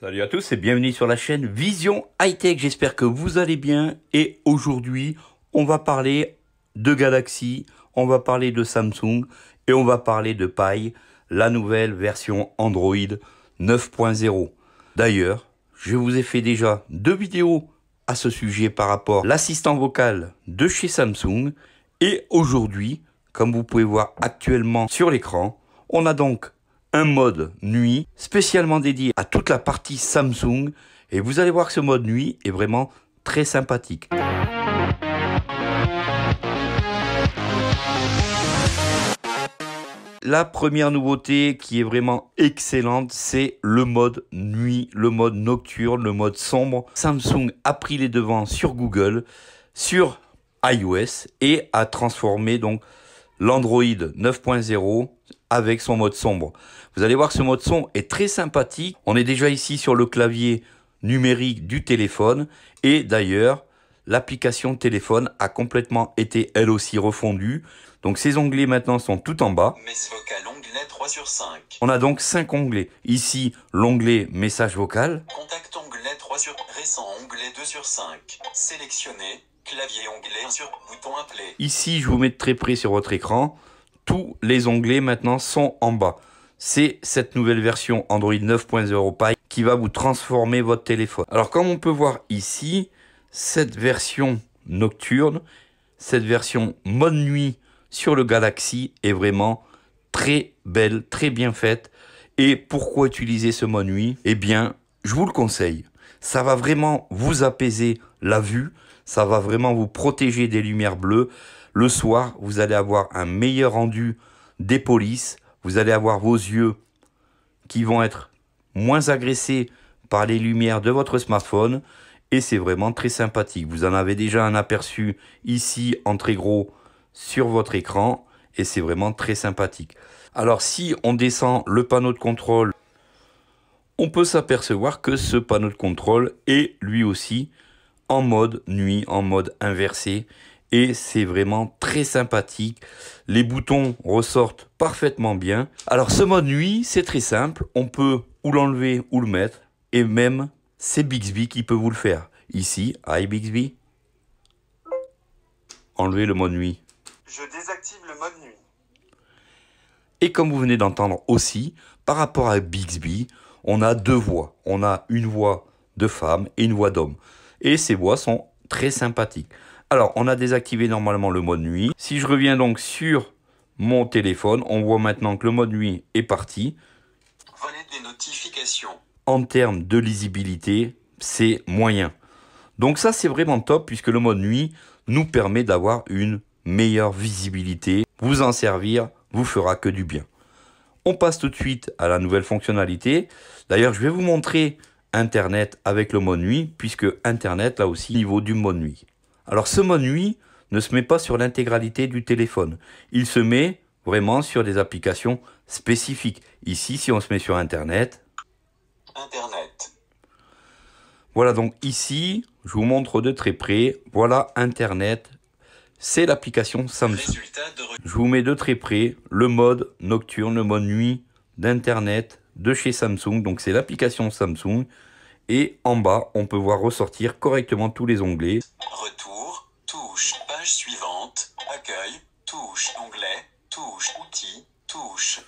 Salut à tous et bienvenue sur la chaîne Vision High Tech. J'espère que vous allez bien et aujourd'hui, on va parler de Galaxy, on va parler de Samsung et on va parler de Pi, la nouvelle version Android 9.0. D'ailleurs, je vous ai fait déjà deux vidéos à ce sujet par rapport à l'assistant vocal de chez Samsung et aujourd'hui, comme vous pouvez voir actuellement sur l'écran, on a donc un mode nuit spécialement dédié à toute la partie Samsung. Et vous allez voir que ce mode nuit est vraiment très sympathique. La première nouveauté qui est vraiment excellente, c'est le mode nuit, le mode nocturne, le mode sombre. Samsung a pris les devants sur Google, sur iOS et a transformé donc l'Android 9.0 avec son mode sombre. Vous allez voir que ce mode son est très sympathique. On est déjà ici sur le clavier numérique du téléphone. Et d'ailleurs, l'application téléphone a complètement été elle aussi refondue. Donc ces onglets maintenant sont tout en bas. On a donc cinq onglets. Ici, l'onglet message vocal. Contact onglet 3 récent 5. clavier onglet Ici, je vous mets très près sur votre écran tous les onglets maintenant sont en bas. C'est cette nouvelle version Android 9.0 Pie qui va vous transformer votre téléphone. Alors comme on peut voir ici, cette version nocturne, cette version mode nuit sur le Galaxy est vraiment très belle, très bien faite. Et pourquoi utiliser ce mode nuit Eh bien, je vous le conseille. Ça va vraiment vous apaiser la vue, ça va vraiment vous protéger des lumières bleues, le soir, vous allez avoir un meilleur rendu des polices. Vous allez avoir vos yeux qui vont être moins agressés par les lumières de votre smartphone. Et c'est vraiment très sympathique. Vous en avez déjà un aperçu ici en très gros sur votre écran. Et c'est vraiment très sympathique. Alors si on descend le panneau de contrôle, on peut s'apercevoir que ce panneau de contrôle est lui aussi en mode nuit, en mode inversé et c'est vraiment très sympathique. Les boutons ressortent parfaitement bien. Alors ce mode nuit, c'est très simple, on peut ou l'enlever ou le mettre et même c'est Bixby qui peut vous le faire. Ici, hi Bixby. Enlevez le mode nuit. Je désactive le mode nuit. Et comme vous venez d'entendre aussi, par rapport à Bixby, on a deux voix. On a une voix de femme et une voix d'homme. Et ces voix sont très sympathiques. Alors, on a désactivé normalement le mode nuit. Si je reviens donc sur mon téléphone, on voit maintenant que le mode nuit est parti. des notifications. En termes de lisibilité, c'est moyen. Donc ça, c'est vraiment top puisque le mode nuit nous permet d'avoir une meilleure visibilité. Vous en servir vous fera que du bien. On passe tout de suite à la nouvelle fonctionnalité. D'ailleurs, je vais vous montrer Internet avec le mode nuit, puisque Internet, là aussi, niveau du mode nuit. Alors ce mode nuit ne se met pas sur l'intégralité du téléphone. Il se met vraiment sur des applications spécifiques. Ici, si on se met sur Internet. Internet. Voilà donc ici, je vous montre de très près. Voilà Internet. C'est l'application Samsung. Je vous mets de très près le mode nocturne, le mode nuit d'Internet de chez Samsung. Donc c'est l'application Samsung. Et en bas, on peut voir ressortir correctement tous les onglets. Retour touche, page suivante, accueil, touche, onglet, touche, outil, touche.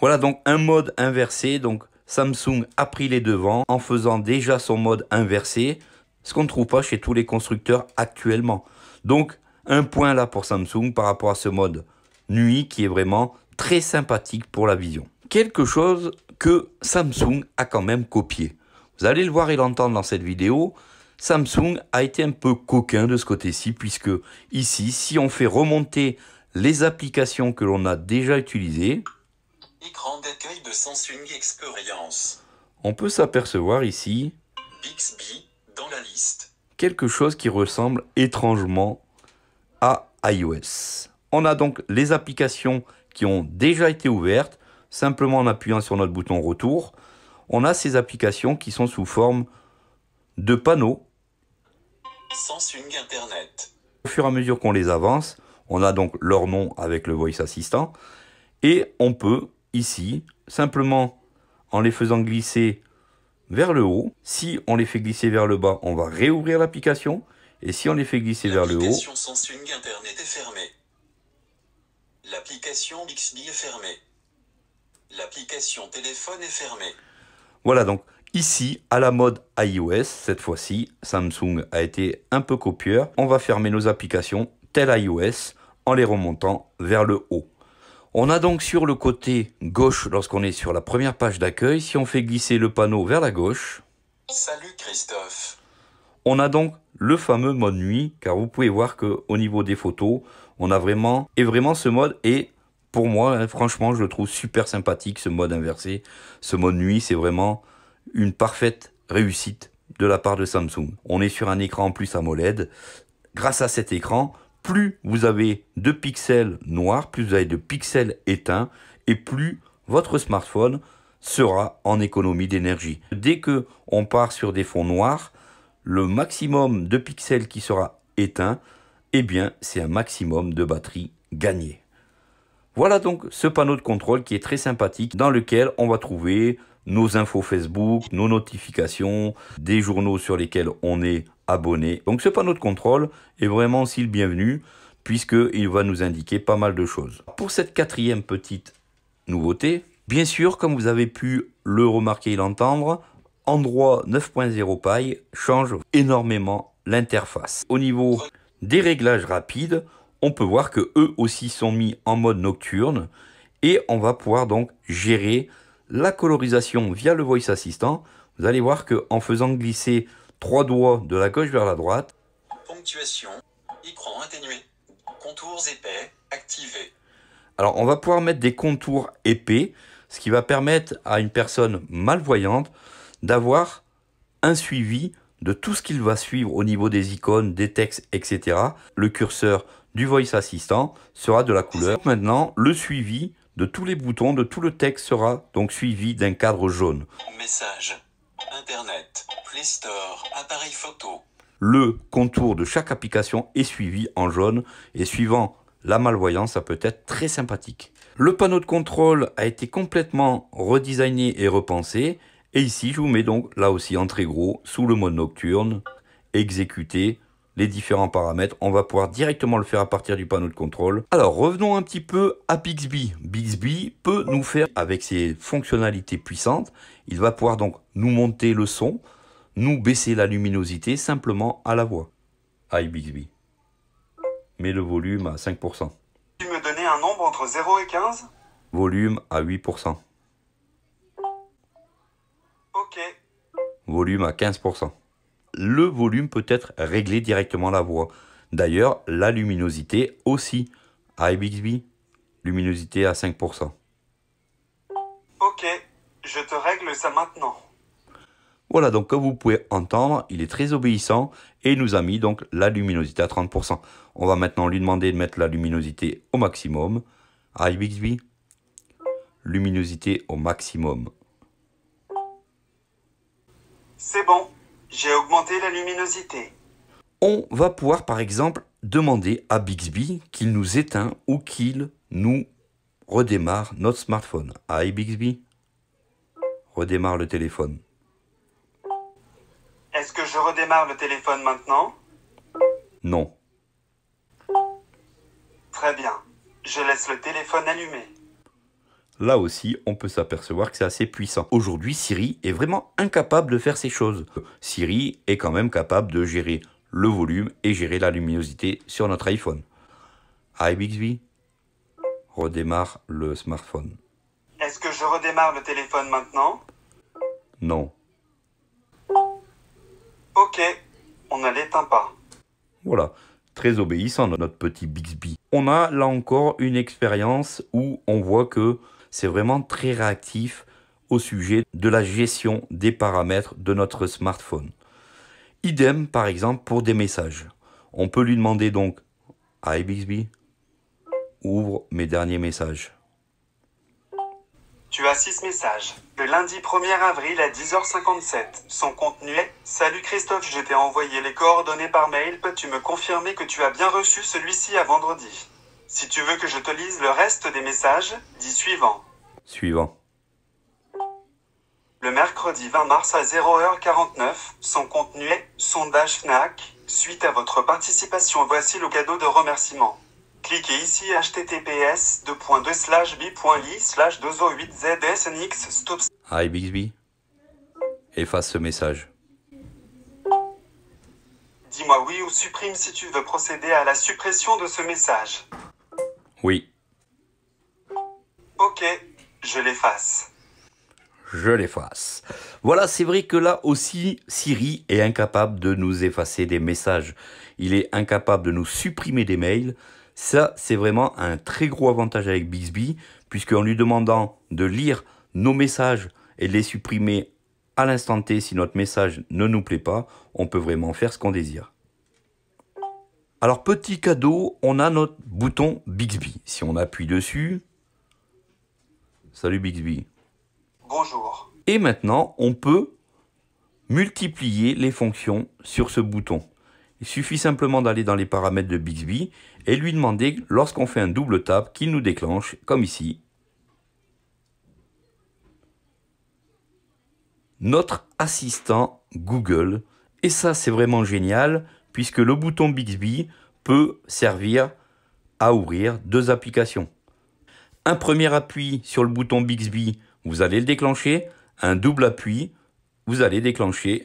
Voilà donc un mode inversé, donc Samsung a pris les devants en faisant déjà son mode inversé, ce qu'on ne trouve pas chez tous les constructeurs actuellement. Donc un point là pour Samsung par rapport à ce mode nuit qui est vraiment très sympathique pour la vision. Quelque chose que Samsung a quand même copié. Vous allez le voir et l'entendre dans cette vidéo, Samsung a été un peu coquin de ce côté-ci, puisque ici, si on fait remonter les applications que l'on a déjà utilisées, on peut s'apercevoir ici Bixby dans la liste. quelque chose qui ressemble étrangement à iOS. On a donc les applications qui ont déjà été ouvertes, simplement en appuyant sur notre bouton retour, on a ces applications qui sont sous forme de panneaux Internet. Au fur et à mesure qu'on les avance, on a donc leur nom avec le Voice Assistant. Et on peut, ici, simplement en les faisant glisser vers le haut. Si on les fait glisser vers le bas, on va réouvrir l'application. Et si on les fait glisser vers le haut... Internet est fermée. L'application XB est fermée. L'application téléphone est fermée. Voilà, donc Ici, à la mode iOS, cette fois-ci, Samsung a été un peu copieur. On va fermer nos applications telles iOS en les remontant vers le haut. On a donc sur le côté gauche, lorsqu'on est sur la première page d'accueil, si on fait glisser le panneau vers la gauche, Salut Christophe. On a donc le fameux mode nuit, car vous pouvez voir que au niveau des photos, on a vraiment et vraiment ce mode et pour moi, hein, franchement, je le trouve super sympathique ce mode inversé. Ce mode nuit, c'est vraiment une parfaite réussite de la part de Samsung. On est sur un écran en plus AMOLED. Grâce à cet écran, plus vous avez de pixels noirs, plus vous avez de pixels éteints, et plus votre smartphone sera en économie d'énergie. Dès que on part sur des fonds noirs, le maximum de pixels qui sera éteint, eh bien, c'est un maximum de batterie gagnée. Voilà donc ce panneau de contrôle qui est très sympathique, dans lequel on va trouver nos infos Facebook, nos notifications, des journaux sur lesquels on est abonné. Donc ce panneau de contrôle est vraiment aussi le bienvenu puisqu'il va nous indiquer pas mal de choses. Pour cette quatrième petite nouveauté, bien sûr, comme vous avez pu le remarquer et l'entendre, Android 9.0 Pie change énormément l'interface. Au niveau des réglages rapides, on peut voir que eux aussi sont mis en mode nocturne et on va pouvoir donc gérer la colorisation via le Voice Assistant, vous allez voir que en faisant glisser trois doigts de la gauche vers la droite, ponctuation, Alors, on va pouvoir mettre des contours épais, ce qui va permettre à une personne malvoyante d'avoir un suivi de tout ce qu'il va suivre au niveau des icônes, des textes, etc. Le curseur du Voice Assistant sera de la couleur. Maintenant, le suivi de tous les boutons de tout le texte sera donc suivi d'un cadre jaune. Message. Internet. Play Store. Appareil photo. Le contour de chaque application est suivi en jaune et suivant la malvoyance, ça peut être très sympathique. Le panneau de contrôle a été complètement redesigné et repensé. Et ici, je vous mets donc là aussi en très gros, sous le mode nocturne, exécuter, les différents paramètres. On va pouvoir directement le faire à partir du panneau de contrôle. Alors revenons un petit peu à Bixby. Bixby peut nous faire, avec ses fonctionnalités puissantes, il va pouvoir donc nous monter le son, nous baisser la luminosité simplement à la voix. Hi Bixby. Mets le volume à 5%. Tu me donnais un nombre entre 0 et 15 Volume à 8%. Ok. Volume à 15% le volume peut être réglé directement la voix. D'ailleurs, la luminosité aussi. À Bixby, luminosité à 5%. Ok, je te règle ça maintenant. Voilà, donc comme vous pouvez entendre, il est très obéissant et nous a mis donc la luminosité à 30%. On va maintenant lui demander de mettre la luminosité au maximum. À Bixby, luminosité au maximum. C'est bon, j'ai augmenté la luminosité. On va pouvoir par exemple demander à Bixby qu'il nous éteint ou qu'il nous redémarre notre smartphone. Hi Bixby, redémarre le téléphone. Est-ce que je redémarre le téléphone maintenant Non. Très bien. Je laisse le téléphone allumé. Là aussi, on peut s'apercevoir que c'est assez puissant. Aujourd'hui, Siri est vraiment incapable de faire ces choses. Siri est quand même capable de gérer le volume et gérer la luminosité sur notre iPhone. Hi Bixby, redémarre le smartphone. Est-ce que je redémarre le téléphone maintenant Non. Ok, on ne l'éteint pas. Voilà, très obéissant notre petit Bixby. On a là encore une expérience où on voit que c'est vraiment très réactif au sujet de la gestion des paramètres de notre smartphone. Idem par exemple pour des messages. On peut lui demander donc à Bixby, ouvre mes derniers messages. Tu as 6 messages. Le lundi 1er avril à 10h57. Son contenu est Salut Christophe, je t'ai envoyé les coordonnées par mail. Peux-tu me confirmer que tu as bien reçu celui-ci à vendredi Si tu veux que je te lise le reste des messages, dis suivant. Suivant. Le mercredi 20 mars à 0h49, son contenu est Sondage FNAC. Suite à votre participation, voici le cadeau de remerciement. Cliquez ici https 2.2 slash b.li slash 208 zsnx stop. Hi Bixby. Efface ce message. Dis-moi oui ou supprime si tu veux procéder à la suppression de ce message. Oui. Ok, je l'efface. Je l'efface. Voilà, c'est vrai que là aussi, Siri est incapable de nous effacer des messages. Il est incapable de nous supprimer des mails. Ça, c'est vraiment un très gros avantage avec Bixby, puisqu'en lui demandant de lire nos messages et de les supprimer à l'instant T si notre message ne nous plaît pas, on peut vraiment faire ce qu'on désire. Alors petit cadeau, on a notre bouton Bixby. Si on appuie dessus, Salut Bixby. Bonjour. Et maintenant, on peut multiplier les fonctions sur ce bouton. Il suffit simplement d'aller dans les paramètres de Bixby et lui demander, lorsqu'on fait un double tap, qu'il nous déclenche, comme ici, notre assistant Google. Et ça, c'est vraiment génial, puisque le bouton Bixby peut servir à ouvrir deux applications un premier appui sur le bouton Bixby, vous allez le déclencher, un double appui, vous allez déclencher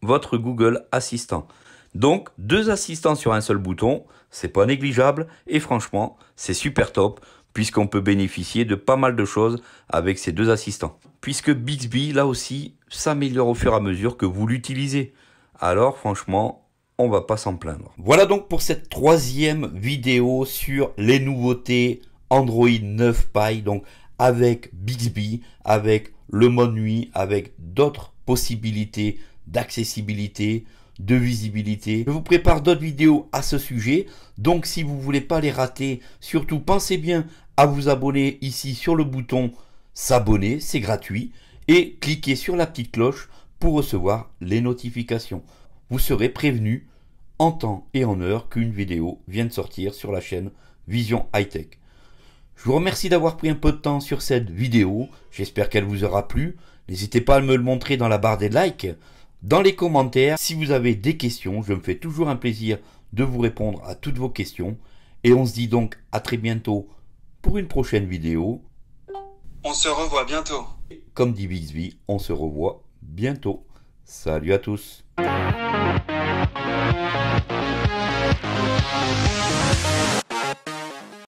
votre Google Assistant. Donc deux assistants sur un seul bouton, c'est pas négligeable et franchement, c'est super top puisqu'on peut bénéficier de pas mal de choses avec ces deux assistants. Puisque Bixby là aussi s'améliore au fur et à mesure que vous l'utilisez. Alors franchement, on va pas s'en plaindre. Voilà donc pour cette troisième vidéo sur les nouveautés Android 9 Pie, donc avec Bixby, avec le mode nuit, avec d'autres possibilités d'accessibilité, de visibilité. Je vous prépare d'autres vidéos à ce sujet, donc si vous voulez pas les rater, surtout pensez bien à vous abonner ici sur le bouton s'abonner, c'est gratuit, et cliquez sur la petite cloche pour recevoir les notifications. Vous serez prévenu en temps et en heure qu'une vidéo vient de sortir sur la chaîne Vision High Tech. Je vous remercie d'avoir pris un peu de temps sur cette vidéo, j'espère qu'elle vous aura plu. N'hésitez pas à me le montrer dans la barre des likes, dans les commentaires. Si vous avez des questions, je me fais toujours un plaisir de vous répondre à toutes vos questions. Et on se dit donc à très bientôt pour une prochaine vidéo. On se revoit bientôt. Comme dit Bixby, on se revoit bientôt. Salut à tous.